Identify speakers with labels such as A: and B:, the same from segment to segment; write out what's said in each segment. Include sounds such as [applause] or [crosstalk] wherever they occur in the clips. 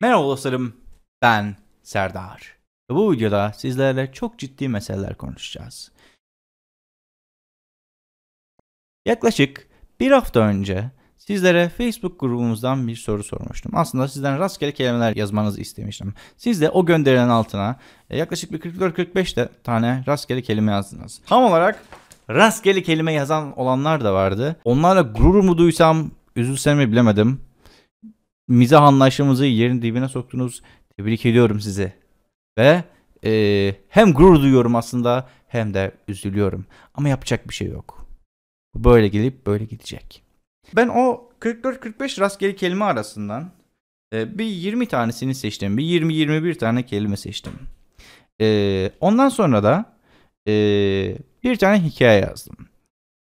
A: Merhaba dostlarım, ben Serdar. bu videoda sizlerle çok ciddi meseleler konuşacağız. Yaklaşık bir hafta önce sizlere Facebook grubumuzdan bir soru sormuştum. Aslında sizden rastgele kelimeler yazmanızı istemiştim. Siz de o gönderilen altına e, yaklaşık bir 44-45 de tane rastgele kelime yazdınız. Tam olarak rastgele kelime yazan olanlar da vardı. Onlarla gurur mu duysam, üzülsem mi bilemedim mizah anlayışımızı yerin dibine soktunuz. Tebrik ediyorum sizi. Ve e, hem gurur duyuyorum aslında hem de üzülüyorum. Ama yapacak bir şey yok. Böyle gelip böyle gidecek. Ben o 44-45 rastgele kelime arasından e, bir 20 tanesini seçtim. Bir 20-21 tane kelime seçtim. E, ondan sonra da e, bir tane hikaye yazdım.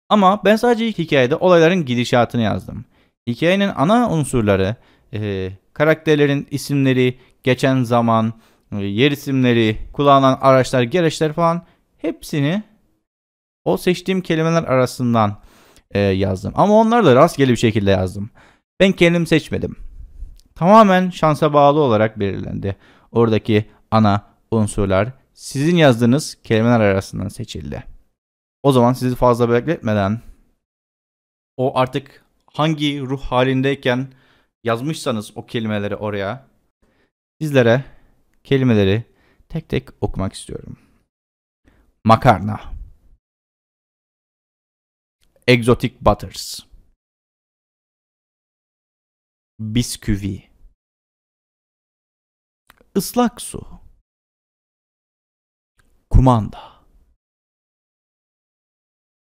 A: Ama ben sadece ilk hikayede olayların gidişatını yazdım. Hikayenin ana unsurları e, karakterlerin isimleri, geçen zaman, e, yer isimleri, kullanılan araçlar, gereçler falan hepsini o seçtiğim kelimeler arasından e, yazdım. Ama onları da rastgele bir şekilde yazdım. Ben kendim seçmedim. Tamamen şansa bağlı olarak belirlendi. Oradaki ana unsurlar sizin yazdığınız kelimeler arasından seçildi. O zaman sizi fazla bekletmeden o artık hangi ruh halindeyken yazmışsanız o kelimeleri oraya sizlere kelimeleri tek tek okumak istiyorum.
B: Makarna. Exotic butters. Bisküvi. Islak su. Kumanda.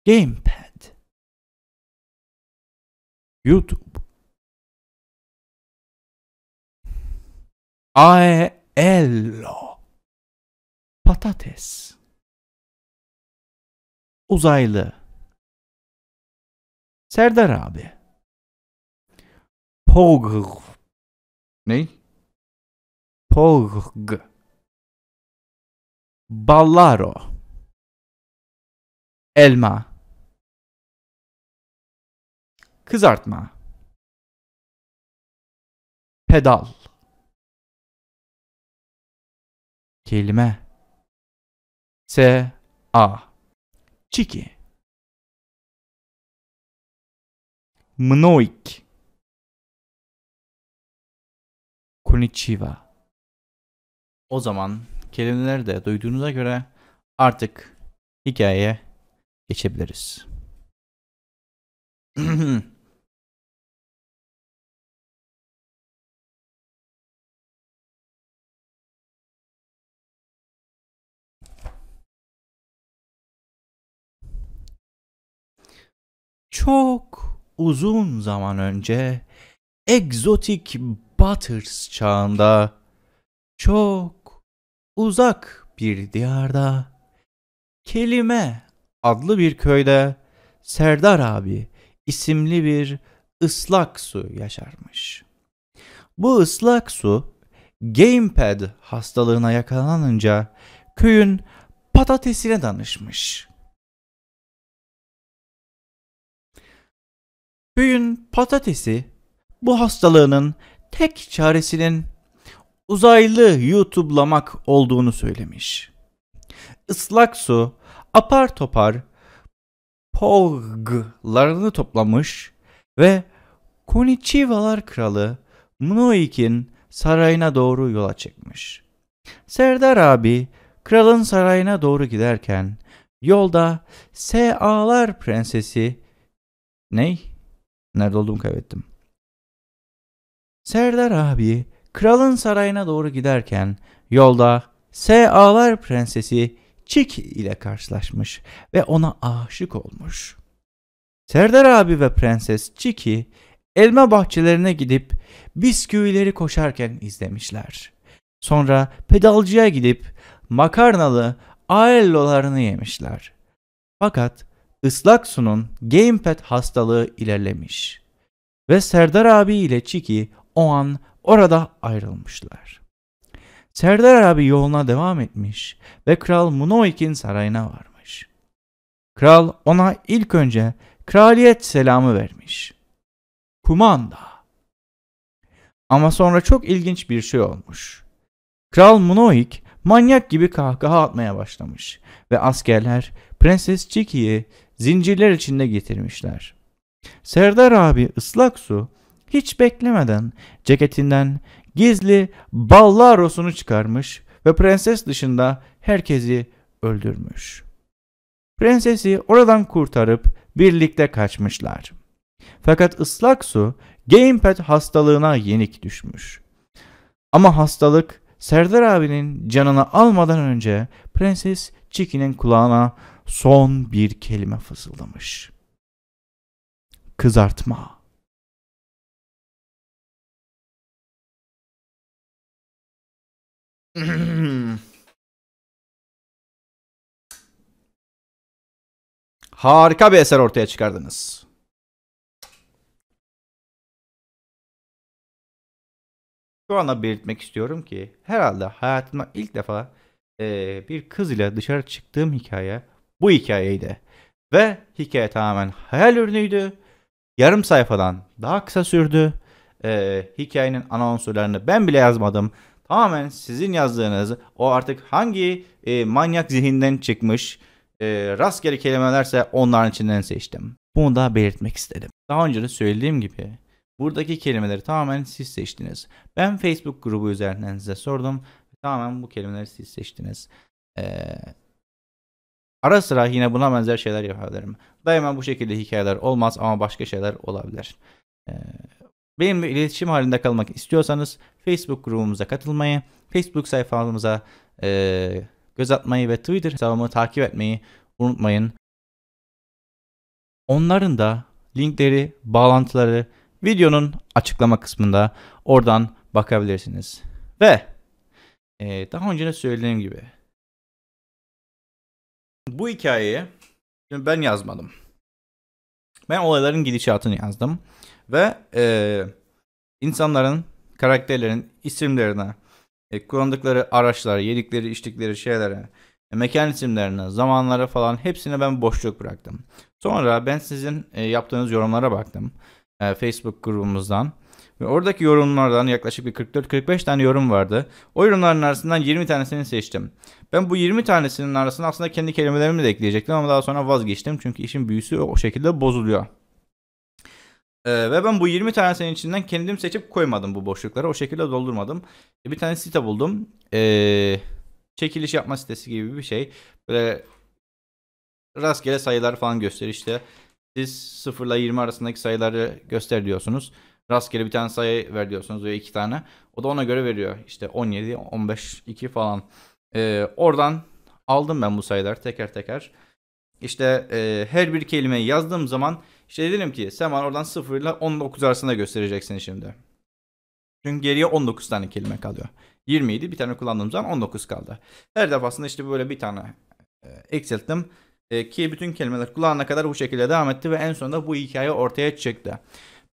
B: Gamepad. YouTube. Aello. Patates. Uzaylı. Serdar abi. Pog. Ne? Pog. Ballaro. Elma. Kızartma. Pedal. kelime S A Çiki Mnoik Konnichiwa O zaman kelimeleri de duyduğunuza göre artık hikayeye geçebiliriz. [clears throat] çok uzun zaman önce egzotik Butters
A: çağında çok uzak bir diyarda Kelime adlı bir köyde Serdar abi isimli bir ıslak su yaşarmış. Bu ıslak su gamepad hastalığına yakalanınca köyün
B: patatesine danışmış. Büyün patatesi bu hastalığının tek çaresinin
A: uzaylı YouTube'lamak olduğunu söylemiş. Islak su apar topar poglarını toplamış ve Konichivalar kralı Mnoik'in sarayına doğru yola çıkmış. Serdar abi kralın sarayına doğru giderken yolda Sealar prensesi ney? Nerede olduğumu kaybettim. Serdar abi kralın sarayına doğru giderken yolda Sealar prensesi Çik ile karşılaşmış ve ona aşık olmuş. Serdar abi ve prenses Çiki elma bahçelerine gidip bisküvileri koşarken izlemişler. Sonra pedalcıya gidip makarnalı aellolarını yemişler. Fakat ıslak sunun gamepad hastalığı ilerlemiş. Ve Serdar abi ile Çiki o an orada ayrılmışlar. Serdar abi yoluna devam etmiş ve Kral Munoik'in sarayına varmış. Kral ona ilk önce kraliyet selamı vermiş. Kumanda. Ama sonra çok ilginç bir şey olmuş. Kral Munoik manyak gibi kahkaha atmaya başlamış ve askerler Prenses Çiki'yi zincirler içinde getirmişler. Serdar abi ıslak su hiç beklemeden ceketinden gizli ballarosunu çıkarmış ve prenses dışında herkesi öldürmüş. Prensesi oradan kurtarıp birlikte kaçmışlar. Fakat ıslak su gamepad hastalığına yenik düşmüş. Ama hastalık Serdar abinin canını almadan önce Prenses
B: Chiki'nin kulağına son bir kelime fısıldamış. Kızartma. [clears throat] Harika bir eser ortaya çıkardınız. Şu
A: anda belirtmek istiyorum ki herhalde hayatımda ilk defa e, bir kız ile dışarı çıktığım hikaye bu hikayeydi. Ve hikaye tamamen hayal ürünüydü. Yarım sayfadan daha kısa sürdü. Ee, hikayenin ana unsurlarını ben bile yazmadım. Tamamen sizin yazdığınız o artık hangi e, manyak zihinden çıkmış e, rastgele kelimelerse onların içinden seçtim. Bunu da belirtmek istedim. Daha önce de söylediğim gibi buradaki kelimeleri tamamen siz seçtiniz. Ben Facebook grubu üzerinden size sordum. Tamamen bu kelimeleri siz seçtiniz. Ee, Ara sıra yine buna benzer şeyler yapabilirim. Daima bu şekilde hikayeler olmaz ama başka şeyler olabilir. Ee, benimle iletişim halinde kalmak istiyorsanız Facebook grubumuza katılmayı, Facebook sayfamıza e, göz atmayı ve Twitter hesabımı takip etmeyi unutmayın. Onların da linkleri, bağlantıları videonun açıklama kısmında oradan bakabilirsiniz. Ve e, daha önce de söylediğim gibi bu hikayeyi ben yazmadım. Ben olayların gidişatını yazdım. Ve e, insanların, karakterlerin isimlerine, e, kullandıkları araçlar, yedikleri, içtikleri şeylere, e, mekan isimlerine, zamanlara falan hepsine ben boşluk bıraktım. Sonra ben sizin e, yaptığınız yorumlara baktım. E, Facebook grubumuzdan. Ve oradaki yorumlardan yaklaşık bir 44-45 tane yorum vardı. O yorumların arasından 20 tanesini seçtim. Ben bu 20 tanesinin arasına aslında kendi kelimelerimi de ekleyecektim ama daha sonra vazgeçtim. Çünkü işin büyüsü o şekilde bozuluyor. Ee, ve ben bu 20 tanesinin içinden kendim seçip koymadım bu boşlukları. O şekilde doldurmadım. E, bir tane site buldum. Ee, çekiliş yapma sitesi gibi bir şey. Böyle rastgele sayılar falan gösterişte. Siz 0 ile 20 arasındaki sayıları göster diyorsunuz rastgele bir tane sayı ver diyorsunuz veya iki tane. O da ona göre veriyor. İşte 17, 15, 2 falan. Ee, oradan aldım ben bu sayılar teker teker. İşte e, her bir kelimeyi yazdığım zaman işte dedim ki sen oradan 0 ile 19 arasında göstereceksin şimdi. Çünkü geriye 19 tane kelime kalıyor. 20 idi bir tane kullandığım zaman 19 kaldı. Her defasında işte böyle bir tane e, eksilttim. E, ki bütün kelimeler kulağına kadar bu şekilde devam etti ve en sonunda bu hikaye ortaya çıktı.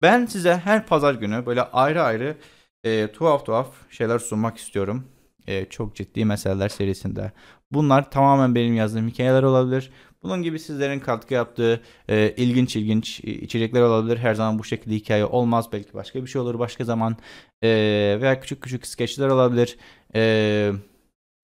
A: Ben size her pazar günü böyle ayrı ayrı e, tuhaf tuhaf şeyler sunmak istiyorum. E, çok ciddi meseleler serisinde. Bunlar tamamen benim yazdığım hikayeler olabilir. Bunun gibi sizlerin katkı yaptığı e, ilginç ilginç içerikler olabilir. Her zaman bu şekilde hikaye olmaz. Belki başka bir şey olur başka zaman. E, veya küçük küçük skeçler olabilir. E,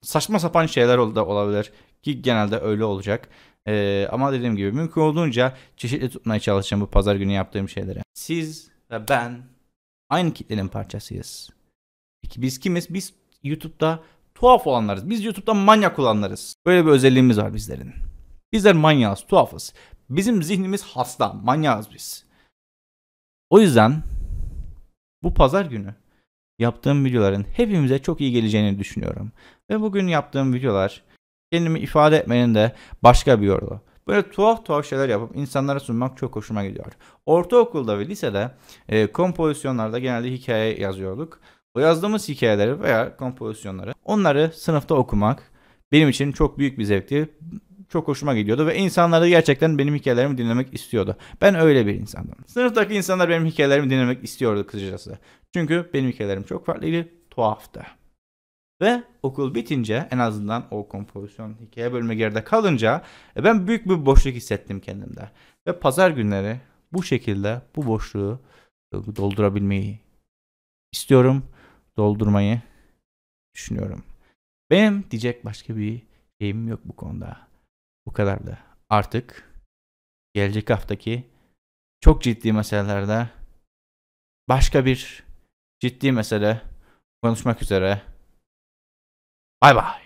A: saçma sapan şeyler da olabilir. Ki genelde öyle olacak. E, ama dediğim gibi mümkün olduğunca çeşitli tutmaya çalışacağım bu pazar günü yaptığım şeylere. Siz ve ben aynı kitlenin parçasıyız. Peki biz kimiz? Biz YouTube'da tuhaf olanlarız. Biz YouTube'da manyak olanlarız. Böyle bir özelliğimiz var bizlerin. Bizler manyağız, tuhafız. Bizim zihnimiz hasta, manyağız biz. O yüzden bu pazar günü yaptığım videoların hepimize çok iyi geleceğini düşünüyorum. Ve bugün yaptığım videolar kendimi ifade etmenin de başka bir yolu. Böyle tuhaf tuhaf şeyler yapıp insanlara sunmak çok hoşuma gidiyor. Ortaokulda ve lisede e, kompozisyonlarda genelde hikaye yazıyorduk. O yazdığımız hikayeleri veya kompozisyonları onları sınıfta okumak benim için çok büyük bir zevkti. Çok hoşuma gidiyordu ve insanlar da gerçekten benim hikayelerimi dinlemek istiyordu. Ben öyle bir insandım. Sınıftaki insanlar benim hikayelerimi dinlemek istiyordu kısacası. Çünkü benim hikayelerim çok farklıydı, tuhaftı. Ve okul bitince en azından o kompozisyon hikaye bölümü geride kalınca e, ben büyük bir boşluk hissettim kendimde. Ve pazar günleri bu şekilde bu boşluğu e, doldurabilmeyi istiyorum. Doldurmayı düşünüyorum. Benim diyecek başka bir şeyim yok bu konuda. Bu kadar da. Artık gelecek haftaki çok ciddi meselelerde başka bir ciddi mesele konuşmak üzere 拜拜。